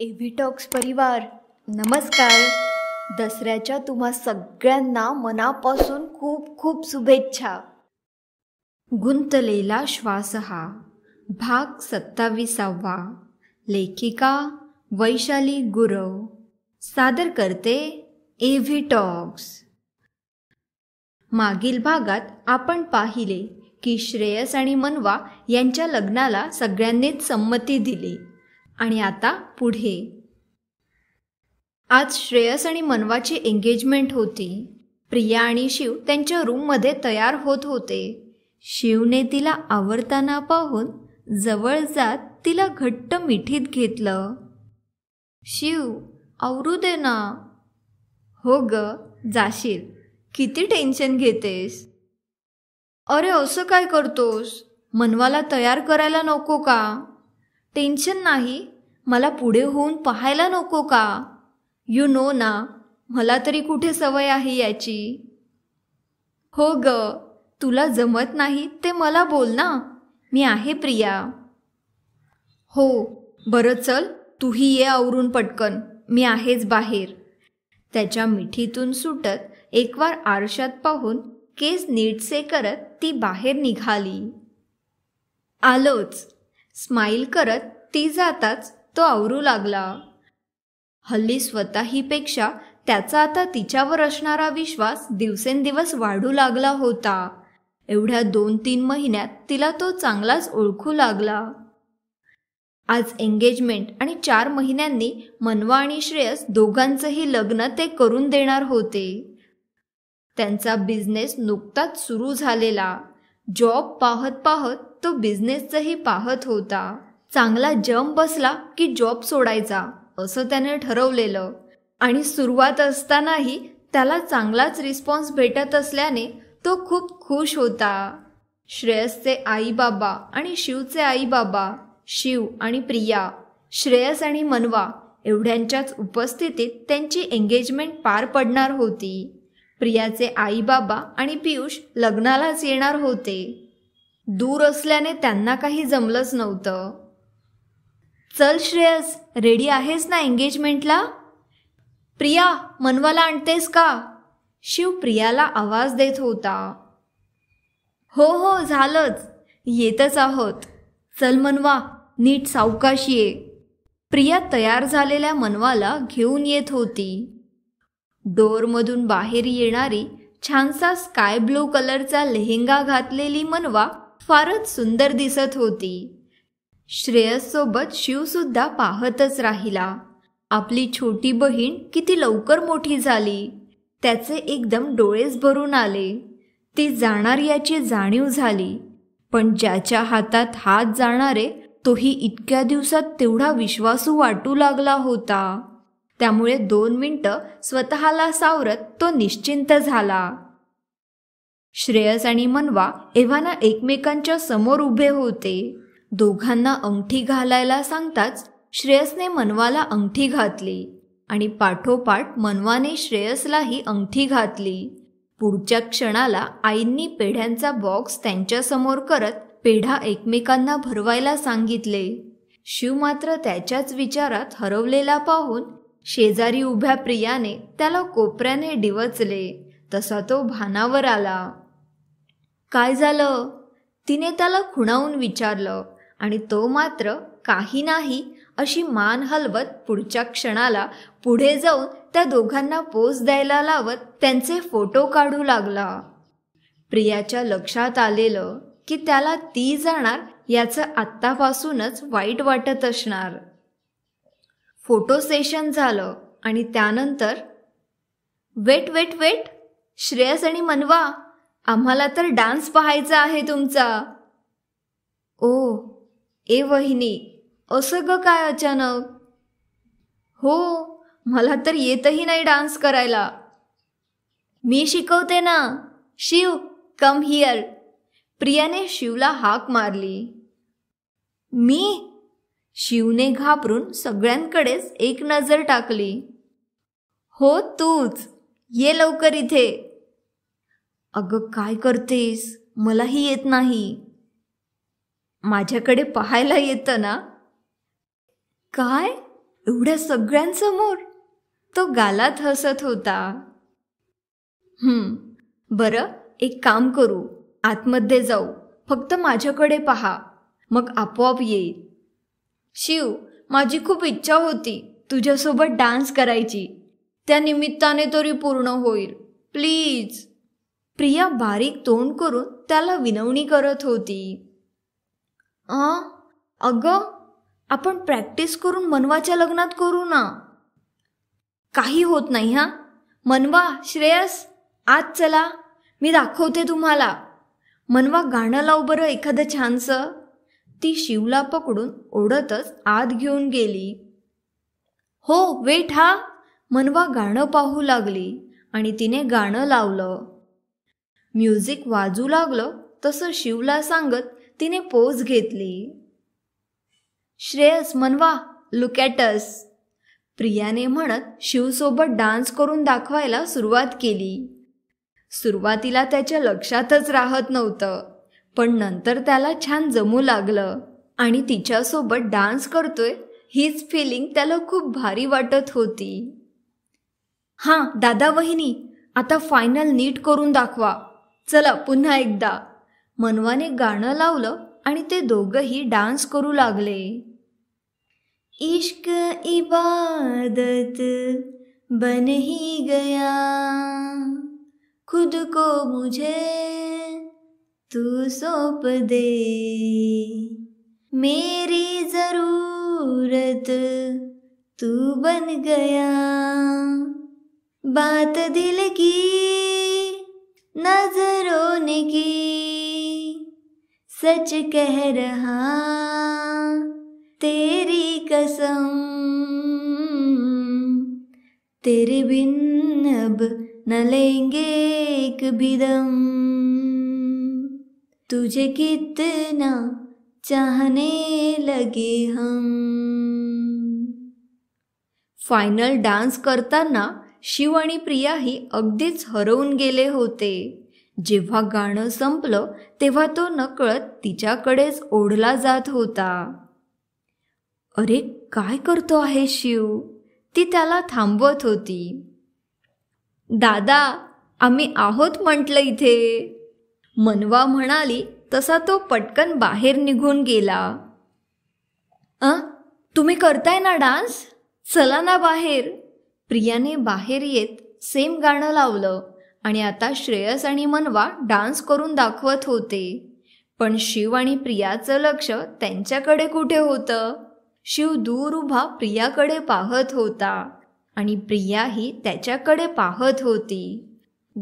एव्हिटॉक्स परिवार नमस्कार दसऱ्याच्या तुम्हा सगळ्यांना मनापासून खूप खूप शुभेच्छा गुंतलेला श्वास हा भाग सत्तावीसावा लेखिका वैशाली गुरव सादर करते एव्हिटॉक्स मागील भागात आपण पाहिले की श्रेयस आणि मनवा यांच्या लग्नाला सगळ्यांनीच संमती दिली आणि आता पुढे आज श्रेयस आणि मनवाची एंगेजमेंट होती प्रिया आणि शिव त्यांच्या रूममध्ये तयार होत होते शिवने तिला आवडताना पाहून जवळ जात तिला घट्ट मिठीत घेतलं शिव आवरू दे ना हो ग जाशील किती टेन्शन घेतेस अरे असं काय करतोस मनवाला तयार करायला नको का टेन्शन नाही मला पुढे होऊन पाहायला नको का यू नो ना मला तरी कुठे सवय आहे याची हो ग तुला जमत नाही ते मला बोल ना मी आहे प्रिया हो बरं चल तूही ये आवरून पटकन मी आहेच बाहेर त्याच्या मिठीतून सुटत एकवार आरशात पाहून केस नीटसे करत ती बाहेर निघाली आलोच स्माईल करत ती जाताच तो आवरू लागला हल्ली स्वतःहीपेक्षा त्याचा आता तिच्यावर असणारा विश्वास दिवसेंदिवस वाढू लागला होता एवढ्या दोन तीन महिन्यात तिला तो चांगलाच ओळखू लागला आज एंगेजमेंट आणि चार महिन्यांनी मनवा आणि श्रेयस दोघांचंही लग्न ते करून देणार होते त्यांचा बिझनेस नुकताच सुरू झालेला जॉब पाहत पाहत तो बिझनेसचंही पाहत होता चांगला जम बसला की जॉब सोडायचा असं त्याने ठरवलेलं आणि सुरुवात असतानाही त्याला चांगलाच रिस्पॉन्स भेटत असल्याने तो खूप खुश होता श्रेयसचे आईबाबा आणि शिवचे आईबाबा शिव आणि प्रिया श्रेयस आणि मनवा एवढ्यांच्याच उपस्थितीत त्यांची एंगेजमेंट पार पडणार होती प्रियाचे आईबाबा आणि पियुष लग्नालाच येणार होते दूर असल्याने त्यांना काही जमलंच नव्हतं चल श्रेयस रेडी आहेस ना एंगेजमेंटला प्रिया मनवाला आणतेस का शिव प्रियाला आवाज देत होता हो हो झालंच येतच आहोत चल मनवा नीट सावकाश ये प्रिया तयार झालेल्या मनवाला घेऊन येत होती डोरमधून बाहेर येणारी छानसा स्काय ब्लू कलरचा लेहेंगा घातलेली मनवा फारच सुंदर दिसत होती श्रेयससोबत शिवसुद्धा पाहतच राहिला आपली छोटी बहीण किती लवकर मोठी झाली त्याचे एकदम डोळेच भरून आले ती जाणार याची जाणीव झाली पण ज्याच्या हातात हात जाणारे तोही इतक्या दिवसात तेवढा विश्वासू वाटू लागला होता त्यामुळे दोन मिनटं स्वतःला सावरत तो निश्चिंत झाला श्रेयस आणि मनवा एव्हाना एकमेकांच्या समोर उभे होते दोघांना अंगठी घालायला सांगताच श्रेयसने मनवाला अंगठी घातली आणि पाठोपाठ मनवाने श्रेयसलाही अंगठी घातली पुढच्या क्षणाला आईंनी पेढ्यांचा बॉक्स त्यांच्या समोर करत पेढा एकमेकांना भरवायला सांगितले शिव मात्र त्याच्याच विचारात हरवलेला पाहून शेजारी उभ्या प्रियाने त्याला कोपऱ्याने डिवचले तसा तो भानावर आला काय झालं तिने त्याला खुणावून विचारलं आणि तो मात्र काही नाही अशी मान हलवत पुढच्या क्षणाला पुढे जाऊन त्या दोघांना पोज द्यायला लावत त्यांचे फोटो काढू लागला प्रियाच्या लक्षात आलेलं की त्याला ती जाणार याचं आत्तापासूनच वाईट वाटत असणार फोटो सेशन झालं आणि त्यानंतर वेट वेट वेट श्रेयस आणि मनवा आम्हाला तर डान्स पाहायचा आहे तुमचा ओ ए वहिनी असं ग काय अचानक हो मला तर येतही नाही डान्स करायला मी शिकवते ना शिव कम हिअर प्रियाने शिवला हाक मारली मी शिवने घाबरून सगळ्यांकडेच एक नजर टाकली हो तूच ये लवकर इथे अगं काय करतेस मलाही येत नाही माझ्याकडे पाहायला येतं ना काय एवढ्या सगळ्यांसमोर तो गालात हसत होता बरं एक काम करू आतमध्ये जाऊ फक्त माझ्याकडे पहा मग आपोआप येईल शिव माझी खूप इच्छा होती तुझ्यासोबत डान्स करायची त्या निमित्ताने तरी पूर्ण होईल प्लीज प्रिया बारीक तोंड करून त्याला विनवणी करत होती अ अग आपण प्रॅक्टिस करून मनवाच्या लग्नात करू ना काही होत नाही हा मनवा श्रेयस आज चला मी दाखवते तुम्हाला मनवा गाणं लाव बरं एखादं छानसं ती शिवला पकडून ओढतच आत घेऊन गेली हो वेट हा मनवा गाणं पाहू लागली आणि तिने गाणं लावलं म्युझिक वाजू लागलं तसं शिवला सांगत तिने पोज घेतली श्रेयस मनवा लुकॅटस प्रियाने म्हणत शिवसोबत डान्स करून दाखवायला सुरुवात केली सुरुवातीला त्याच्या लक्षातच राहत नव्हतं पण नंतर त्याला छान जमू लागलं आणि तिच्यासोबत डान्स करतोय हीच फिलिंग त्याला खूप भारी वाटत होती हां दादा वहिनी आता फायनल नीट करून दाखवा चला पुन्हा एकदा मनवाने गाणं लावलं आणि ते दोघंही डान्स करू लागले इश्क इबादत बन ही गया खुद को मुझे तू सोप दे मेरी जरूरत तू बन गया बात दिल की नजरों की सच कह रहा तेरी कसम तेरे बिन अब न लेंगे एक भी दम तुझे कितना चाहने लगे हम फाइनल डांस करता ना शिव आणि प्रियाही अगदीच हरवून गेले होते जेव्हा गाणं संपलं तेव्हा तो नकळत तिच्याकडेच ओढला जात होता अरे काय करतो आहे शिव ती त्याला थांबवत होती दादा आम्ही आहोत म्हटलं इथे मनवा म्हणाली तसा तो पटकन बाहेर निघून गेला अ तुम्ही करताय ना डान्स चला ना बाहेर प्रियाने बाहेर येत सेम गाणं लावलं आणि आता श्रेयस आणि मनवा डान्स करून दाखवत होते पण शिव आणि प्रियाचं लक्ष त्यांच्याकडे कुठे होतं शिव दूर उभा प्रियाकडे पाहत होता आणि प्रिया ही त्याच्याकडे पाहत होती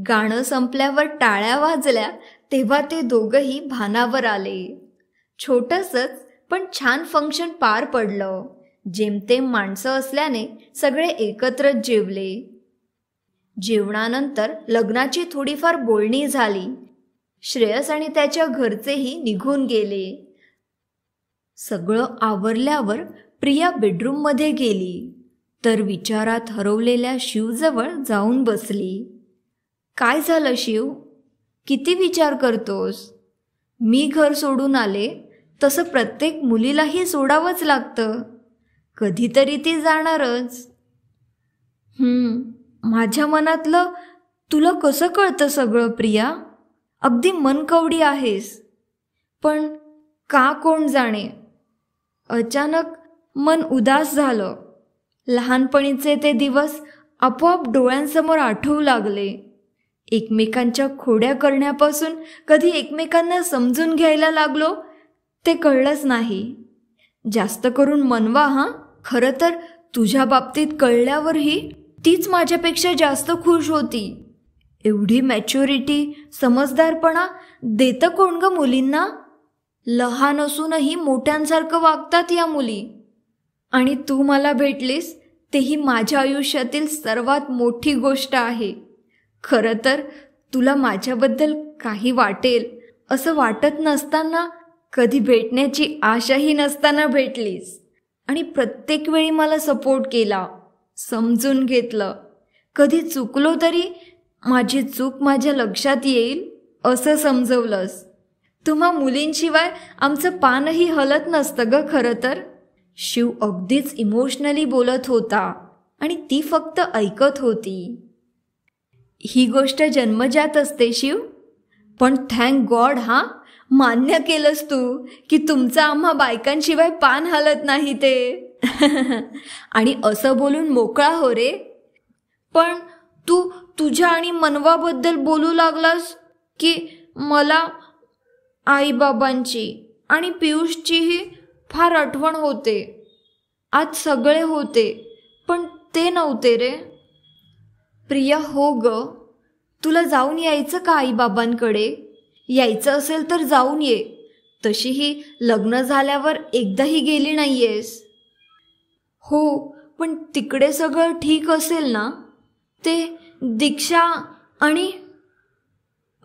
गाणं संपल्यावर टाळ्या वाजल्या तेव्हा ते दोघंही भानावर आले छोटसच पण छान फंक्शन पार पडलं जेमतेम माणसं असल्याने सगळे एकत्रच जेवले जेवणानंतर लग्नाची थोडीफार बोलणी झाली श्रेयस आणि त्याच्या घरचेही निघून गेले सगळं आवरल्यावर प्रिया बेडरूममध्ये गेली तर विचारात हरवलेल्या शिवजवळ जाऊन बसली काय झालं शिव किती विचार करतोस मी घर सोडून आले तसं प्रत्येक मुलीलाही सोडावंच लागतं कधीतरी ती जाणारच माझ्या मनातलं तुला कसं कळतं सगळं प्रिया अगदी मनकवडी आहेस पण का कोण जाणे अचानक मन उदास झालं लहानपणीचे ते दिवस आपोआप डोळ्यांसमोर आठवू लागले एकमेकांच्या खोड्या करण्यापासून कधी एकमेकांना समजून घ्यायला लागलो ते कळलंच नाही जास्त करून मनवा हां खरं तर तुझ्या बाबतीत कळल्यावरही तीच माझ्यापेक्षा जास्त खुश होती एवढी मॅच्युरिटी समजदारपणा देतं कोण ग मुलींना लहान असूनही मोठ्यांसारखं वागतात या मुली आणि तू मला भेटलीस तेही माझ्या आयुष्यातील सर्वात मोठी गोष्ट आहे खरं तर तुला माझ्याबद्दल काही वाटेल असं वाटत नसताना कधी भेटण्याची आशाही नसताना भेटलीस आणि प्रत्येक वेळी मला सपोर्ट केला समजून घेतलं कधी चुकलो तरी माझी चूक माझ्या लक्षात येईल असं समजवलंस तुम्हा मुलींशिवाय आमचं पानही हलत नसतं ग खरं तर शिव अगदीच इमोशनली बोलत होता आणि ती फक्त ऐकत होती ही गोष्ट जन्मजात असते शिव पण थँक गॉड हा मान्य केलंस तू की तुमचा आम्हा बायकांशिवाय पान हलत नाही ते आणि असं बोलून मोकळा हो रे पण तू तुझ्या आणि मनवाबद्दल बोलू लागलास की मला आईबाबांची आणि पियुषचीही फार आठवण होते आज सगळे होते पण ते नव्हते रे प्रिया हो ग तुला जाऊन यायचं का आईबाबांकडे यायचं असेल तर जाऊन ये तशीही लग्न झाल्यावर एकदाही गेली नाहीयेस हो पण तिकडे सगळं ठीक असेल ना ते दीक्षा आणि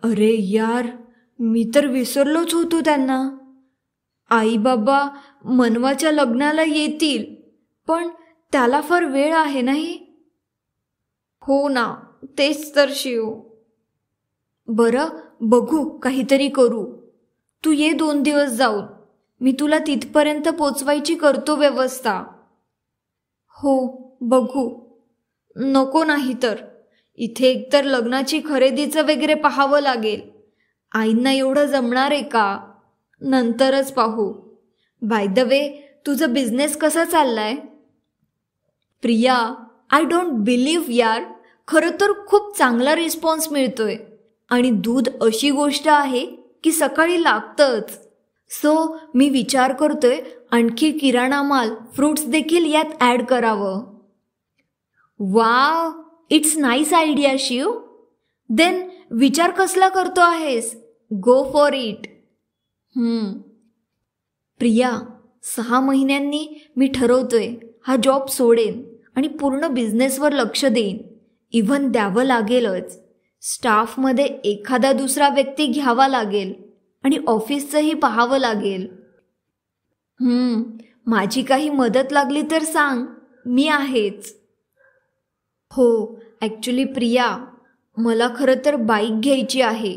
अरे यार मी तर विसरलोच होतो त्यांना आई बाबा मनवाच्या लग्नाला येतील पण त्याला फार वेळ आहे नाही हो ना तेच तर शिव बरं बघू काहीतरी करू तू ये दोन दिवस जाऊन मी तुला तिथपर्यंत पोचवायची करतो व्यवस्था हो बघू नको नाही तर इथे एकतर लग्नाची खरेदीचं वगैरे पाहावं लागेल आईंना एवढं जमणार आहे का नंतरच पाहू बाय द वे तुझं बिझनेस कसा चाललाय प्रिया आय डोंट बिलीव्ह यार खरं तर खूप चांगला रिस्पॉन्स मिळतोय आणि दूध अशी गोष्ट आहे की सकाळी लागतंच सो मी विचार करतोय आणखी किराणा माल फ्रूट्स देखील यात ॲड करावं वा it's nice idea Shiv then विचार कसला करतो आहेस गो फॉर इट प्रिया सहा महिन्यांनी मी ठरवतोय हा जॉब सोडेन आणि पूर्ण बिझनेसवर लक्ष देईन इव्हन द्यावं लागेलच स्टाफमध्ये एखादा दुसरा व्यक्ती घ्यावा लागेल आणि ऑफिसचंही पाहावं लागेल माझी काही मदत लागली तर सांग मी आहेच हो ॲक्च्युली प्रिया मला खरं तर बाईक घ्यायची आहे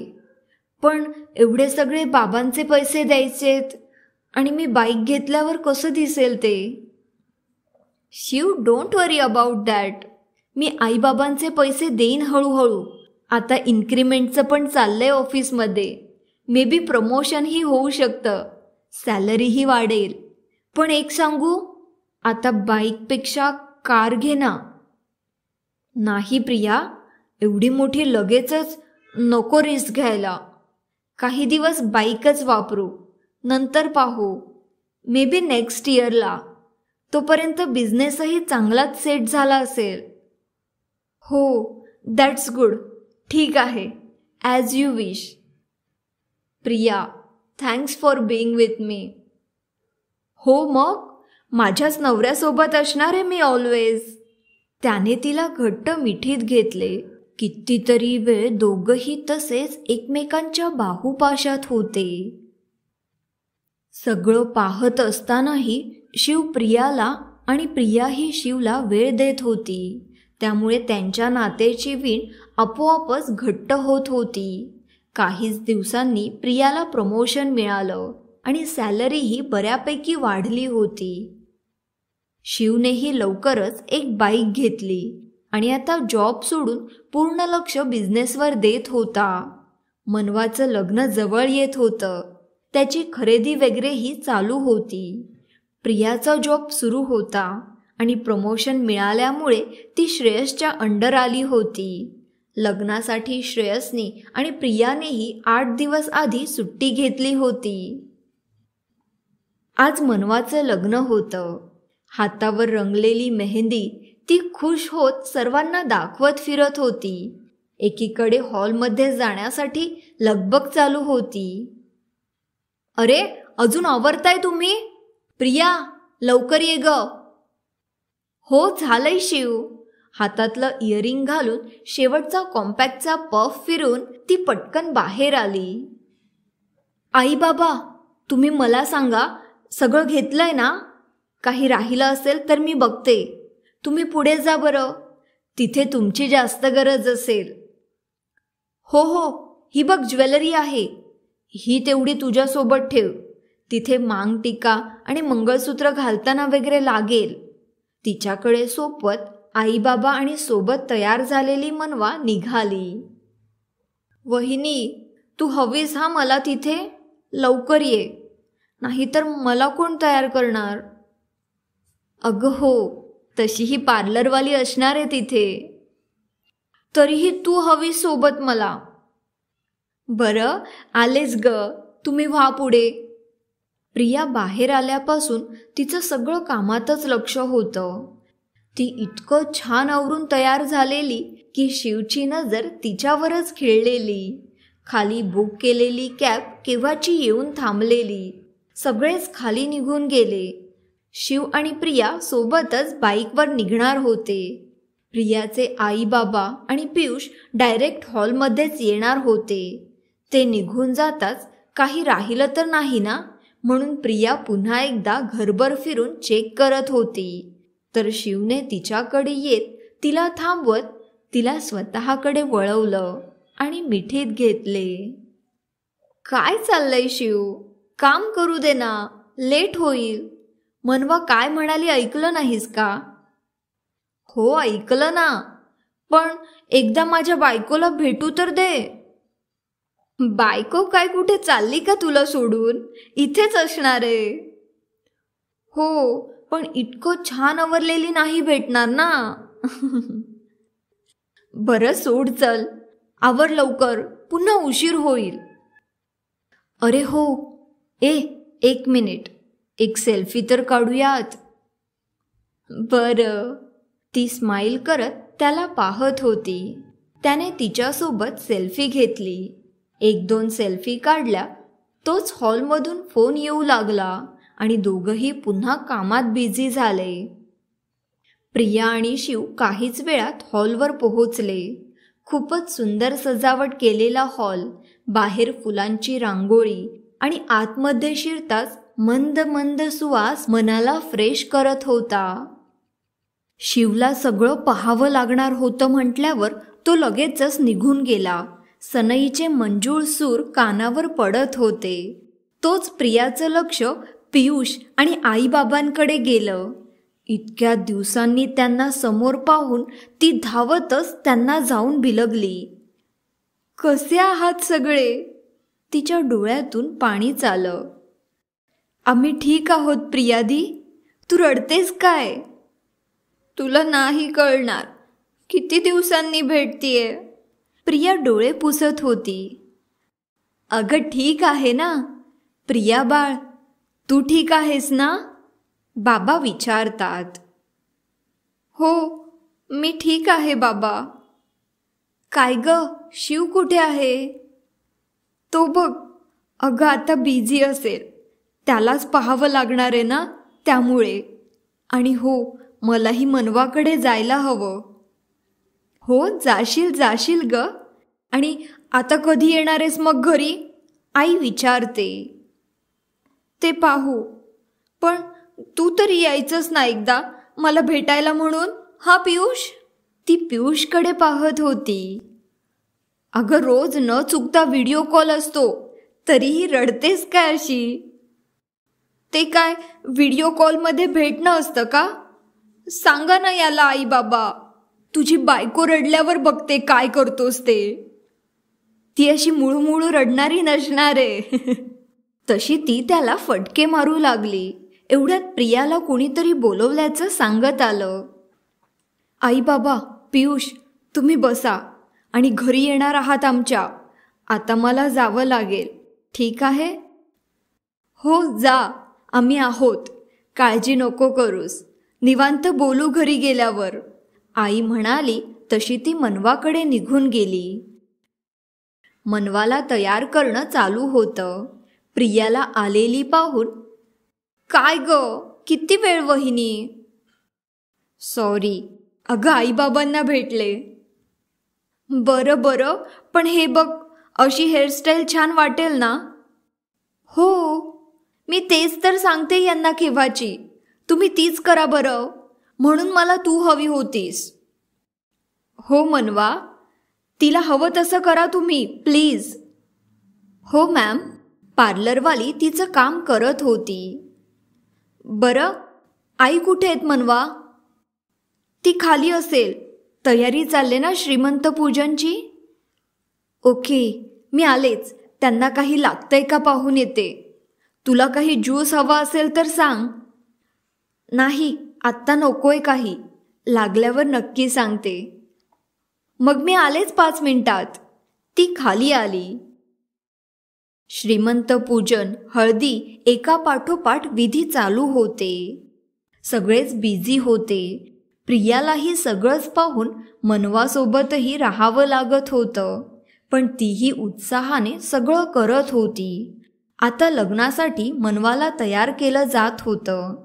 पण एवढे सगळे बाबांचे पैसे द्यायचेत आणि मी बाईक घेतल्यावर कसं दिसेल ते Shiv don't worry about that मी आईबाबांचे पैसे देईन हळूहळू आता इन्क्रीमेंटचं पण चाललंय ऑफिसमध्ये मे बी प्रमोशनही होऊ शकतं सॅलरीही वाढेल पण एक सांगू आता बाईकपेक्षा कार घे ना नाही प्रिया एवढी मोठी लगेचच नको रिस्क घ्यायला काही दिवस बाईकच वापरू नंतर पाहू मे बी नेक्स्ट इयरला तोपर्यंत बिझनेसही चांगलाच सेट झाला असेल हो दॅट्स गुड ठीक आहे as you wish Priya thanks for being with me हो मग माझ्याच नवऱ्यासोबत असणार आहे मी ऑलवेज त्याने तिला घट्ट मिठीत घेतले कितीतरी वेळ दोघंही तसेच एकमेकांच्या बाहुपाशात होते सगळं पाहत असतानाही शिव प्रियाला आणि प्रिया ही शिवला वेळ देत होती त्यामुळे त्यांच्या नातेची वीण आपोआपच घट्ट होत होती काहीच दिवसांनी प्रियाला प्रमोशन मिळालं आणि सॅलरीही बऱ्यापैकी वाढली होती शिवनेही लवकरच एक बाईक घेतली आणि आता जॉब सोडून पूर्ण लक्ष बिझनेसवर देत होता मनवाचं लग्न जवळ येत होतं त्याची खरेदी वगैरेही चालू होती प्रियाचा जॉब सुरू होता आणि प्रमोशन मिळाल्यामुळे ती श्रेयसच्या अंडर आली होती लग्नासाठी श्रेयसनी आणि प्रियानेही आठ दिवस आधी सुट्टी घेतली होती आज मनवाचं लग्न होतं हातावर रंगलेली मेहंदी ती खुश होत सर्वांना दाखवत फिरत होती एकीकडे हॉलमध्ये जाण्यासाठी लगबग चालू होती अरे अजून आवरताय तुम्ही प्रिया लवकर ये ग हो झालंय शिव हातातलं इयरिंग घालून शेवटचा कॉम्पॅक्टचा पफ फिरून ती पटकन बाहेर आली आई बाबा तुम्ही मला सांगा सगळं घेतलंय ना काही राहिलं असेल तर मी बघते तुम्ही पुढे जा बरं तिथे तुमची जास्त गरज असेल हो हो ही बघ ज्वेलरी आहे ही तेवढी तुझ्यासोबत ठेव तिथे मांग टिका आणि मंगळसूत्र घालताना वगैरे लागेल तिच्याकडे सोपत आईबाबा आणि सोबत तयार झालेली मनवा निघाली वहिनी तू हवीस हा मला तिथे लवकर ये नाहीतर मला कोण तयार करणार अग हो तशीही पार्लरवाली असणार आहे तिथे तरीही तू हवी सोबत मला बरं आलेच ग तुम्ही व्हा पुढे प्रिया बाहेर आल्यापासून तिचं सगळं कामातच लक्ष होतं ती इतकं छान आवरून तयार झालेली की शिवची नजर तिच्यावरच खेळलेली खाली बुक केलेली कॅब केव्हाची येऊन थांबलेली सगळेच खाली निघून गेले शिव आणि प्रिया सोबतच बाईकवर निघणार होते प्रियाचे आई बाबा आणि पियुष डायरेक्ट हॉलमध्येच येणार होते ते निघून जाताच काही राहिलं तर नाही ना म्हणून प्रिया पुन्हा एकदा घरभर फिरून चेक करत होती तर शिवने तिच्याकडे येत तिला थांबवत तिला स्वतःकडे वळवलं आणि मिठीत घेतले काय चाललंय शिव काम करू दे ना लेट होईल मनवा काय म्हणाली ऐकलं नाहीस का हो ऐकलं ना पण एकदा माझ्या बायकोला भेटू तर दे बायको काय कुठे चालली का तुला सोडून इथेच असणार आहे हो पण इतकं छान आवरलेली नाही भेटणार ना बरं सोड चल आवर लवकर पुन्हा उशीर होईल अरे हो ए एक मिनिट एक सेल्फी तर काढूयात बर, ती स्माइल करत त्याला पाहत होती त्याने तिच्यासोबत सेल्फी घेतली एक दोन सेल्फी काढल्या तोच हॉलमधून फोन येऊ लागला आणि दोघंही पुन्हा कामात बिझी झाले प्रिया आणि शिव काहीच वेळात हॉलवर पोहोचले खूपच सुंदर सजावट केलेला हॉल बाहेर फुलांची रांगोळी आणि आतमध्ये शिरताच मंद मंद सुवास मनाला फ्रेश करत होता शिवला सगळं पहावं लागणार होतं म्हटल्यावर तो लगेचच निघून गेला सनईचे मंजूळ सूर कानावर पडत होते तोच प्रियाचं लक्ष पियुष आणि आईबाबांकडे गेलं इतक्या दिवसांनी त्यांना समोर पाहून ती धावतच त्यांना जाऊन बिलगली कसे आहात सगळे तिच्या डोळ्यातून पाणी चालं आम्ही ठीक आहोत प्रियादी तू रडतेस काय तुला नाही कळणार किती दिवसांनी भेटतीये प्रिया डोळे पुसत होती अगं ठीक आहे ना प्रिया बाळ तू ठीक आहेस ना बाबा विचारतात हो मी ठीक आहे बाबा काय ग शिव कुठे आहे तो बघ अगं आता बिझी असेल त्यालाच पाहावं लागणार आहे ना त्यामुळे आणि हो मलाही मनवाकडे जायला हवं हो जाशील जाशील ग आणि आता कधी येणार आहेस मग घरी आई विचारते ते पाहू पण तू तर यायचंच ना एकदा मला भेटायला म्हणून हा पियुष ती पियुषकडे पाहत होती अगं रोज न चुकता व्हिडिओ कॉल असतो तरीही रडतेस काय अशी ते काय व्हिडिओ कॉलमध्ये भेटणं असतं का सांगा ना याला आई बाबा तुझी बायको रडल्यावर बघते काय करतोस ते ती अशी मुळूमुळू रडणारी नसणार आहे तशी ती त्याला फटके मारू लागली एवढ्यात प्रियाला कोणीतरी बोलवल्याचं सांगत आलं आई बाबा पियुष तुम्ही बसा आणि घरी येणार आहात आमच्या आता मला जावं लागेल ठीक आहे हो जा आम्ही आहोत काळजी नको करूस निवांत बोलू घरी गेल्यावर आई म्हणाली तशी ती मनवाकडे निघून गेली मनवाला तयार करणं चालू होतं प्रियाला आलेली पाहून काय ग किती वेळ वहिनी सॉरी अगं आईबाबांना भेटले बरं बरं पण हे बघ अशी हेअरस्टाईल छान वाटेल ना हो मी तेच तर सांगते यांना केव्हाची तुम्ही तीच करा बरं म्हणून मला तू हवी होतीस हो मनवा तिला हवं तसं करा तुम्ही प्लीज हो मॅम पार्लरवाली तिचं काम करत होती बरं आई कुठे आहेत म्हणवा ती खाली असेल तयारी चालले ना श्रीमंत पूजनची ओके मी आलेच त्यांना काही लागतंय का पाहून येते तुला काही ज्यूस हवा असेल तर सांग नाही आत्ता नकोय काही लागल्यावर नक्की सांगते मग मी आलेच पाच मिनिटात ती खाली आली श्रीमंत पूजन हळदी एका पाठोपाठ विधी चालू होते सगळेच बिझी होते प्रियालाही सगळंच पाहून मनवासोबतही राहावं लागत होतं पण तीही उत्साहाने सगळं करत होती आता लग्नासाठी मनवाला तयार केलं जात होतं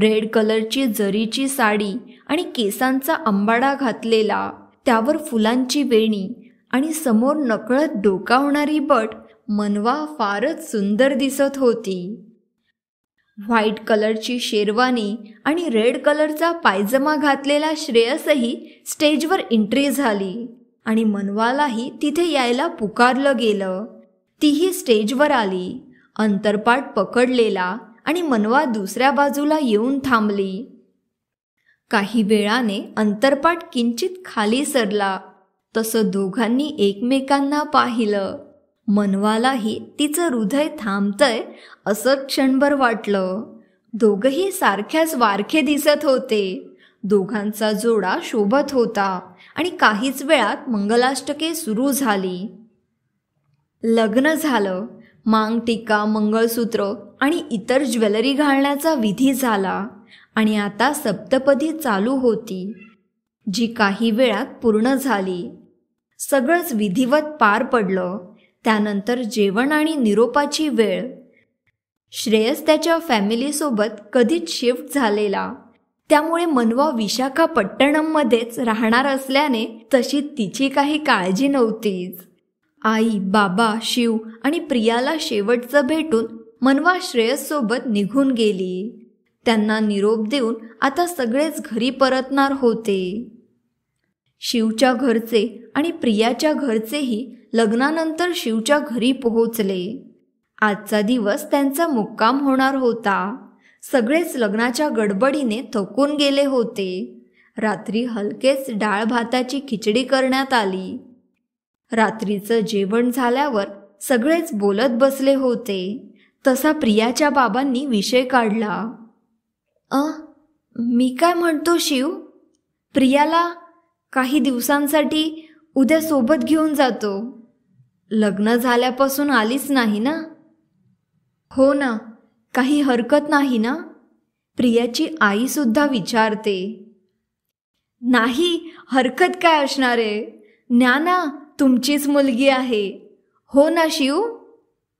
रेड कलरची जरीची साडी आणि केसांचा अंबाडा घातलेला त्यावर फुलांची वेणी आणि समोर नकळत डोकावणारी बट मनवा फारच सुंदर दिसत होती व्हाईट कलरची शेरवानी आणि रेड कलरचा पायजमा घातलेला श्रेयसही स्टेजवर एंट्री झाली आणि मनवालाही तिथे यायला पुकारलं गेलं तीही स्टेजवर आली अंतरपाठ पकडलेला आणि मनवा दुसऱ्या बाजूला येऊन थांबली काही वेळाने अंतरपाठ किंचित खाली सरला तसं दोघांनी एकमेकांना पाहिलं मनवालाही तिचं हृदय थांबतंय असं क्षणभर वाटलं दोघंही सारख्याच वारखे दिसत होते दोघांचा जोडा शोभत होता आणि काहीच वेळात मंगलाष्टके सुरू झाली लग्न झालं मांग टीका मंगळसूत्र आणि इतर ज्वेलरी घालण्याचा विधी झाला आणि आता सप्तपदी चालू होती जी काही वेळात पूर्ण झाली सगळंच विधिवत पार पडलं त्यानंतर जेवण आणि निरोपाची वेळ श्रेयस त्याच्या फॅमिलीसोबत कधीच शिफ्ट झालेला त्यामुळे मनवा विशाखापट्टणममध्येच राहणार असल्याने तशी तिची काही काळजी नव्हतीच आई बाबा शिव आणि प्रियाला शेवटचं भेटून मनवा श्रेयससोबत निघून गेली त्यांना निरोप देऊन आता सगळेच घरी परतणार होते शिवच्या घरचे आणि प्रियाच्या घरचेही लग्नानंतर शिवच्या घरी पोहोचले आजचा दिवस त्यांचा मुक्काम होणार होता सगळेच लग्नाच्या गडबडीने थकून गेले होते रात्री हलकेच डाळ भाताची खिचडी करण्यात आली रात्रीचं जेवण झाल्यावर सगळेच बोलत बसले होते तसा प्रियाच्या बाबांनी विषय काढला अ मी काय म्हणतो शिव प्रियाला काही दिवसांसाठी उद्या सोबत घेऊन जातो लग्न झाल्यापासून आलीच नाही ना हो ना काही हरकत नाही ना प्रियाची आई सुद्धा विचारते नाही हरकत काय असणार आहे ज्ञाना तुमचीच मुलगी आहे हो ना शिव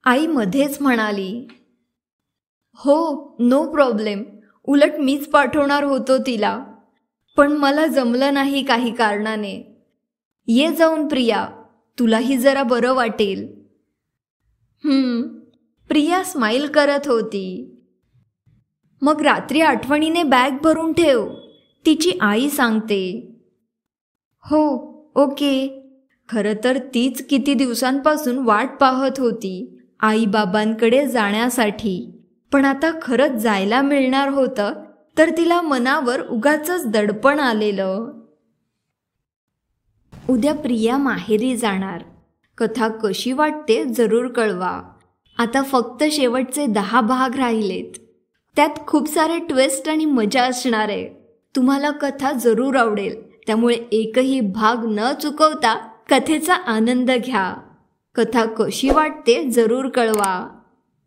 आई मध्येच म्हणाली हो नो प्रॉब्लेम उलट मीच पाठवणार होतो तिला पण मला जमलं नाही काही कारणाने ये जाऊन प्रिया तुलाही जरा बरं वाटेल प्रिया स्माईल करत होती मग रात्री आठवणीने बॅग भरून ठेव तिची आई सांगते हो ओके खरं तर तीच किती दिवसांपासून वाट पाहत होती आईबाबांकडे जाण्यासाठी पण आता खरंच जायला मिळणार होतं तर तिला मनावर उगाच दडपण आलेलं उद्या प्रिया माहेरी जाणार कथा कशी वाटते जरूर कळवा आता फक्त शेवटचे दहा भाग राहिलेत त्यात खूप सारे ट्विस्ट आणि मजा असणार आहे तुम्हाला कथा जरूर आवडेल त्यामुळे एकही भाग न चुकवता कथेचा आनंद घ्या कथा कशी वाटते जरूर कळवा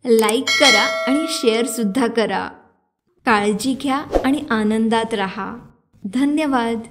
लाईक करा आणि शेअरसुद्धा करा काळजी घ्या आणि आनंदात राहा धन्यवाद